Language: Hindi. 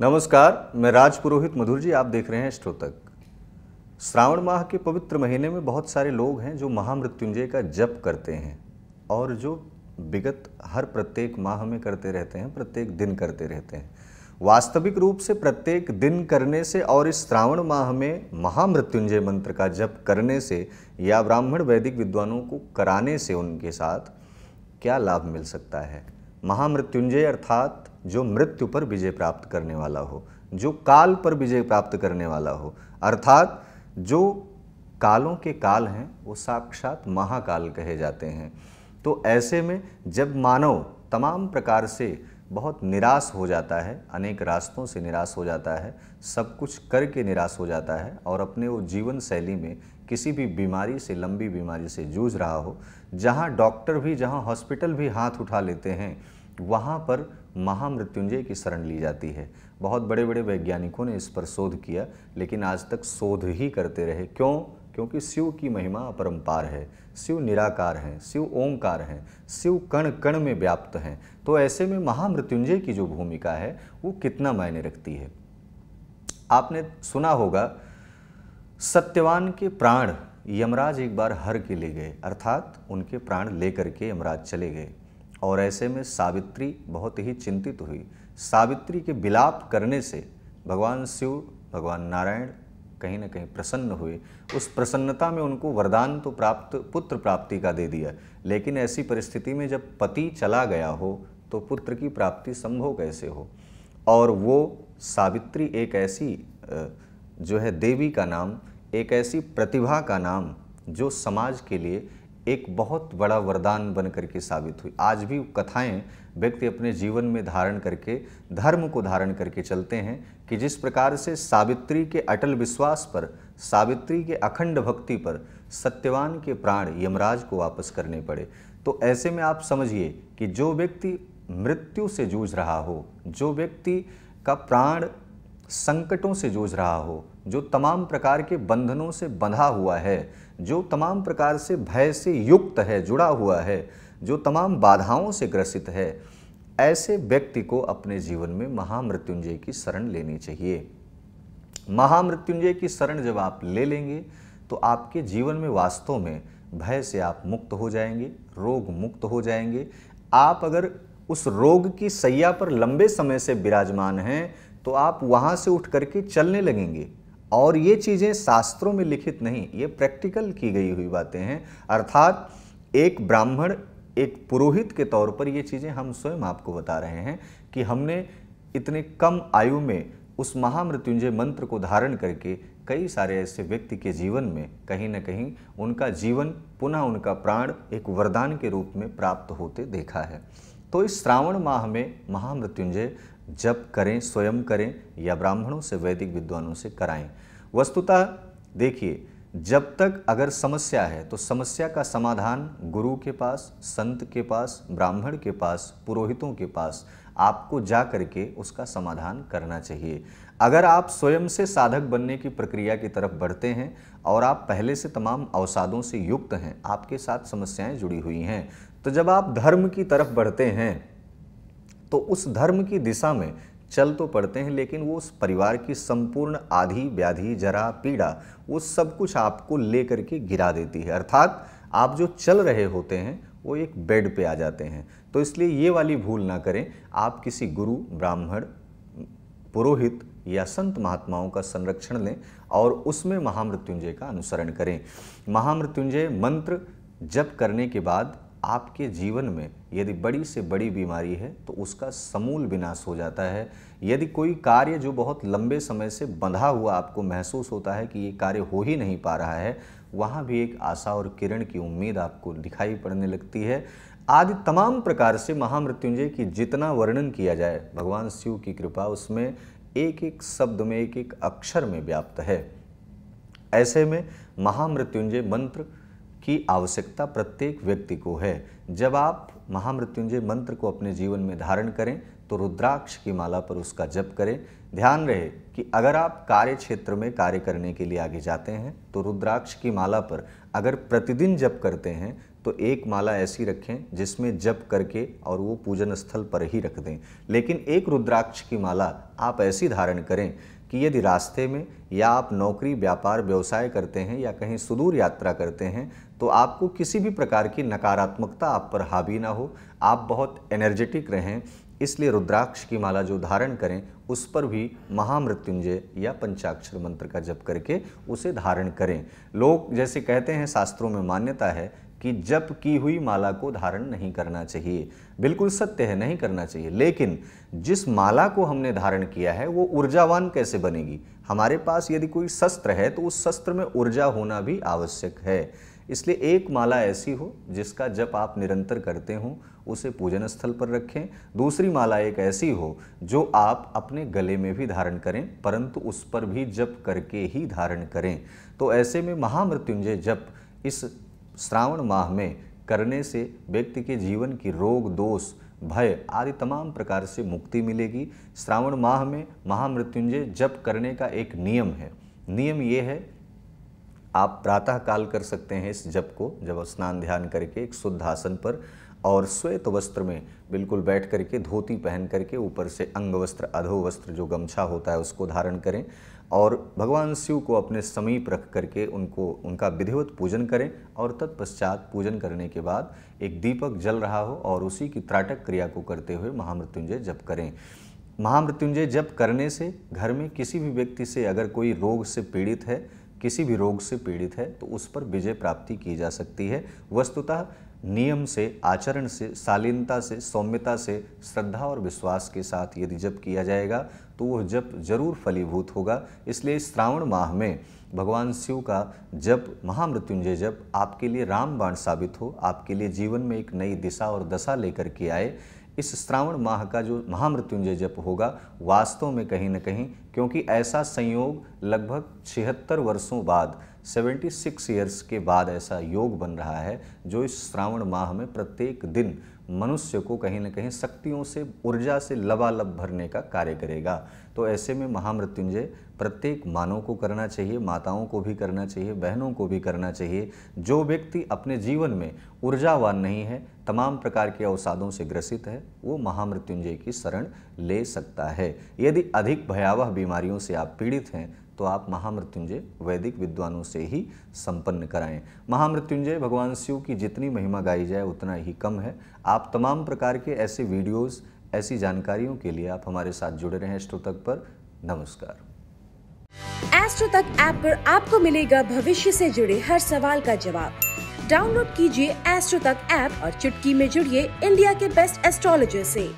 नमस्कार मैं राज पुरोहित मधुर जी आप देख रहे हैं श्रोतक श्रावण माह के पवित्र महीने में बहुत सारे लोग हैं जो महामृत्युंजय का जप करते हैं और जो विगत हर प्रत्येक माह में करते रहते हैं प्रत्येक दिन करते रहते हैं वास्तविक रूप से प्रत्येक दिन करने से और इस श्रावण माह में महामृत्युंजय मंत्र का जप करने से या ब्राह्मण वैदिक विद्वानों को कराने से उनके साथ क्या लाभ मिल सकता है महामृत्युंजय अर्थात जो मृत्यु पर विजय प्राप्त करने वाला हो जो काल पर विजय प्राप्त करने वाला हो अर्थात जो कालों के काल हैं वो साक्षात महाकाल कहे जाते हैं तो ऐसे में जब मानव तमाम प्रकार से बहुत निराश हो जाता है अनेक रास्तों से निराश हो जाता है सब कुछ करके निराश हो जाता है और अपने वो जीवन शैली में किसी भी बीमारी से लंबी बीमारी से जूझ रहा हो जहाँ डॉक्टर भी जहाँ हॉस्पिटल भी हाथ उठा लेते हैं वहाँ पर महामृत्युंजय की शरण ली जाती है बहुत बड़े बड़े वैज्ञानिकों ने इस पर शोध किया लेकिन आज तक शोध ही करते रहे क्यों क्योंकि शिव की महिमा अपरंपार है शिव निराकार हैं शिव ओंकार हैं शिव कण कण में व्याप्त हैं तो ऐसे में महामृत्युंजय की जो भूमिका है वो कितना मायने रखती है आपने सुना होगा सत्यवान के प्राण यमराज एक बार हर के ले गए अर्थात उनके प्राण लेकर के यमराज चले गए और ऐसे में सावित्री बहुत ही चिंतित हुई सावित्री के विलाप करने से भगवान शिव भगवान नारायण कहीं ना कहीं प्रसन्न हुए उस प्रसन्नता में उनको वरदान तो प्राप्त पुत्र प्राप्ति का दे दिया लेकिन ऐसी परिस्थिति में जब पति चला गया हो तो पुत्र की प्राप्ति संभव कैसे हो और वो सावित्री एक ऐसी जो है देवी का नाम एक ऐसी प्रतिभा का नाम जो समाज के लिए एक बहुत बड़ा वरदान बन करके साबित हुई आज भी कथाएं व्यक्ति अपने जीवन में धारण करके धर्म को धारण करके चलते हैं कि जिस प्रकार से सावित्री के अटल विश्वास पर सावित्री के अखंड भक्ति पर सत्यवान के प्राण यमराज को वापस करने पड़े तो ऐसे में आप समझिए कि जो व्यक्ति मृत्यु से जूझ रहा हो जो व्यक्ति का प्राण संकटों से जूझ रहा हो जो तमाम प्रकार के बंधनों से बंधा हुआ है जो तमाम प्रकार से भय से युक्त है जुड़ा हुआ है जो तमाम बाधाओं से ग्रसित है ऐसे व्यक्ति को अपने जीवन में महामृत्युंजय की शरण लेनी चाहिए महामृत्युंजय की शरण जब आप ले लेंगे तो आपके जीवन में वास्तव में भय से आप मुक्त हो जाएंगे रोग मुक्त हो जाएंगे आप अगर उस रोग की सैया पर लंबे समय से विराजमान हैं तो आप वहाँ से उठ करके चलने लगेंगे और ये चीज़ें शास्त्रों में लिखित नहीं ये प्रैक्टिकल की गई हुई बातें हैं अर्थात एक ब्राह्मण एक पुरोहित के तौर पर ये चीज़ें हम स्वयं आपको बता रहे हैं कि हमने इतने कम आयु में उस महामृत्युंजय मंत्र को धारण करके कई सारे ऐसे व्यक्ति के जीवन में कहीं ना कहीं उनका जीवन पुनः उनका प्राण एक वरदान के रूप में प्राप्त होते देखा है तो इस श्रावण माह में महामृत्युंजय जप करें स्वयं करें या ब्राह्मणों से वैदिक विद्वानों से कराएं वस्तुतः देखिए जब तक अगर समस्या है तो समस्या का समाधान गुरु के पास संत के पास ब्राह्मण के पास पुरोहितों के पास आपको जा करके उसका समाधान करना चाहिए अगर आप स्वयं से साधक बनने की प्रक्रिया की तरफ बढ़ते हैं और आप पहले से तमाम अवसादों से युक्त हैं आपके साथ समस्याएं जुड़ी हुई हैं तो जब आप धर्म की तरफ बढ़ते हैं तो उस धर्म की दिशा में चल तो पड़ते हैं लेकिन वो उस परिवार की संपूर्ण आधी व्याधि जरा पीड़ा वो सब कुछ आपको ले करके गिरा देती है अर्थात आप जो चल रहे होते हैं वो एक बेड पे आ जाते हैं तो इसलिए ये वाली भूल ना करें आप किसी गुरु ब्राह्मण पुरोहित या संत महात्माओं का संरक्षण लें और उसमें महामृत्युंजय का अनुसरण करें महामृत्युंजय मंत्र जप करने के बाद आपके जीवन में यदि बड़ी से बड़ी बीमारी है तो उसका समूल विनाश हो जाता है यदि कोई कार्य जो बहुत लंबे समय से बंधा हुआ आपको महसूस होता है कि ये कार्य हो ही नहीं पा रहा है वहाँ भी एक आशा और किरण की उम्मीद आपको दिखाई पड़ने लगती है आदि तमाम प्रकार से महामृत्युंजय की जितना वर्णन किया जाए भगवान शिव की कृपा उसमें एक एक शब्द में एक एक अक्षर में व्याप्त है ऐसे में महामृत्युंजय मंत्र की आवश्यकता प्रत्येक व्यक्ति को है जब आप महामृत्युंजय मंत्र को अपने जीवन में धारण करें तो रुद्राक्ष की माला पर उसका जप करें ध्यान रहे कि अगर आप कार्य क्षेत्र में कार्य करने के लिए आगे जाते हैं तो रुद्राक्ष की माला पर अगर प्रतिदिन जप करते हैं तो एक माला ऐसी रखें जिसमें जप करके और वो पूजन स्थल पर ही रख दें लेकिन एक रुद्राक्ष की माला आप ऐसी धारण करें कि यदि रास्ते में या आप नौकरी व्यापार व्यवसाय करते हैं या कहीं सुदूर यात्रा करते हैं तो आपको किसी भी प्रकार की नकारात्मकता आप पर हावी ना हो आप बहुत एनर्जेटिक रहें इसलिए रुद्राक्ष की माला जो धारण करें उस पर भी महामृत्युंजय या पंचाक्षर मंत्र का जप करके उसे धारण करें लोग जैसे कहते हैं शास्त्रों में मान्यता है कि जप की हुई माला को धारण नहीं करना चाहिए बिल्कुल सत्य है नहीं करना चाहिए लेकिन जिस माला को हमने धारण किया है वो ऊर्जावान कैसे बनेगी हमारे पास यदि कोई शस्त्र है तो उस शस्त्र में ऊर्जा होना भी आवश्यक है इसलिए एक माला ऐसी हो जिसका जप आप निरंतर करते हों उसे पूजन स्थल पर रखें दूसरी माला एक ऐसी हो जो आप अपने गले में भी धारण करें परंतु उस पर भी जप करके ही धारण करें तो ऐसे में महामृत्युंजय जप इस श्रावण माह में करने से व्यक्ति के जीवन की रोग दोष भय आदि तमाम प्रकार से मुक्ति मिलेगी श्रावण माह में महामृत्युंजय जप करने का एक नियम है नियम ये है आप प्रातः काल कर सकते हैं इस जप को जब स्नान ध्यान करके एक शुद्ध आसन पर और श्वेत वस्त्र में बिल्कुल बैठ करके धोती पहन करके ऊपर से अंग वस्त्र अधो वस्त्र जो गमछा होता है उसको धारण करें और भगवान शिव को अपने समीप रख करके उनको उनका विधिवत पूजन करें और तत्पश्चात पूजन करने के बाद एक दीपक जल रहा हो और उसी की त्राटक क्रिया को करते हुए महामृत्युंजय जप करें महामृत्युंजय जप करने से घर में किसी भी व्यक्ति से अगर कोई रोग से पीड़ित है किसी भी रोग से पीड़ित है तो उस पर विजय प्राप्ति की जा सकती है वस्तुतः नियम से आचरण से शालीनता से सौम्यता से श्रद्धा और विश्वास के साथ यदि जप किया जाएगा तो वह जप जरूर फलीभूत होगा इसलिए श्रावण माह में भगवान शिव का जप महामृत्युंजय जप आपके लिए रामबाण साबित हो आपके लिए जीवन में एक नई दिशा और दशा लेकर के आए इस श्रावण माह का जो महामृत्युंजय जप होगा वास्तव में कहीं ना कहीं क्योंकि ऐसा संयोग लगभग छिहत्तर वर्षों बाद 76 ईयर्स के बाद ऐसा योग बन रहा है जो इस श्रावण माह में प्रत्येक दिन मनुष्य को कहीं ना कहीं शक्तियों से ऊर्जा से लबालब भरने का कार्य करेगा तो ऐसे में महामृत्युंजय प्रत्येक मानव को करना चाहिए माताओं को भी करना चाहिए बहनों को भी करना चाहिए जो व्यक्ति अपने जीवन में ऊर्जावान नहीं है तमाम प्रकार के अवसादों से ग्रसित है वो महामृत्युंजय की शरण ले सकता है यदि अधिक भयावह बीमारियों से आप पीड़ित हैं तो आप महामृत्युंजय वैदिक विद्वानों से ही संपन्न कराएं महामृत्युंजय भगवान शिव की जितनी महिमा गाई जाए उतना ही कम है आप तमाम प्रकार के ऐसे वीडियोस ऐसी जानकारियों के लिए आप हमारे साथ जुड़े रहें एस्ट्रो तक पर नमस्कार एस्ट्रो तक ऐप पर आपको मिलेगा भविष्य से जुड़े हर सवाल का जवाब डाउनलोड कीजिए एस्ट्रो तक ऐप और चुटकी में जुड़िए इंडिया के बेस्ट एस्ट्रोलॉजर से